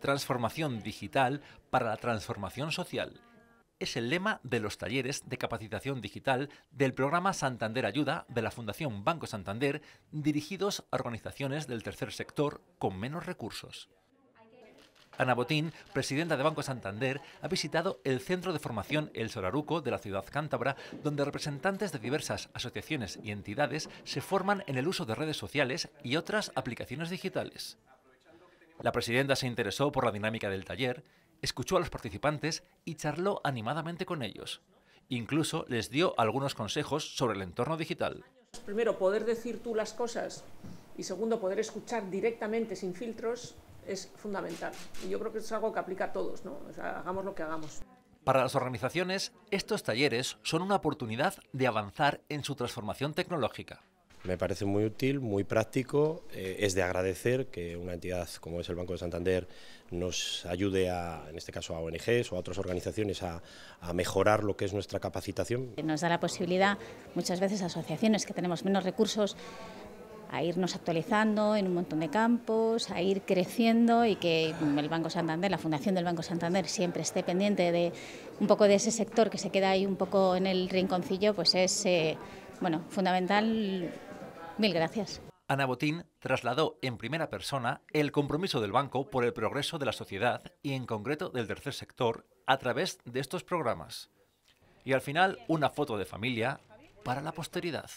Transformación digital para la transformación social. Es el lema de los talleres de capacitación digital del programa Santander Ayuda de la Fundación Banco Santander, dirigidos a organizaciones del tercer sector con menos recursos. Ana Botín, presidenta de Banco Santander, ha visitado el Centro de Formación El Soraruco de la ciudad cántabra, donde representantes de diversas asociaciones y entidades se forman en el uso de redes sociales y otras aplicaciones digitales. La presidenta se interesó por la dinámica del taller, escuchó a los participantes y charló animadamente con ellos. Incluso les dio algunos consejos sobre el entorno digital. Primero, poder decir tú las cosas y segundo, poder escuchar directamente sin filtros es fundamental. Y yo creo que es algo que aplica a todos, ¿no? O sea, hagamos lo que hagamos. Para las organizaciones, estos talleres son una oportunidad de avanzar en su transformación tecnológica. Me parece muy útil, muy práctico. Eh, es de agradecer que una entidad como es el Banco de Santander nos ayude, a, en este caso a ONGs o a otras organizaciones, a, mejorar lo que es nuestra capacitación. Nos da la posibilidad, muchas veces, a asociaciones que tenemos menos recursos, a irnos actualizando en un montón de campos, a ir creciendo y que el Banco Santander, la Fundación del Banco Santander siempre esté pendiente de un poco de ese sector que se queda ahí un poco en el rinconcillo, pues es eh, bueno, fundamental Mil gracias. Ana Botín trasladó en primera persona el compromiso del banco por el progreso de la sociedad y en concreto del tercer sector a través de estos programas. Y al final una foto de familia para la posteridad.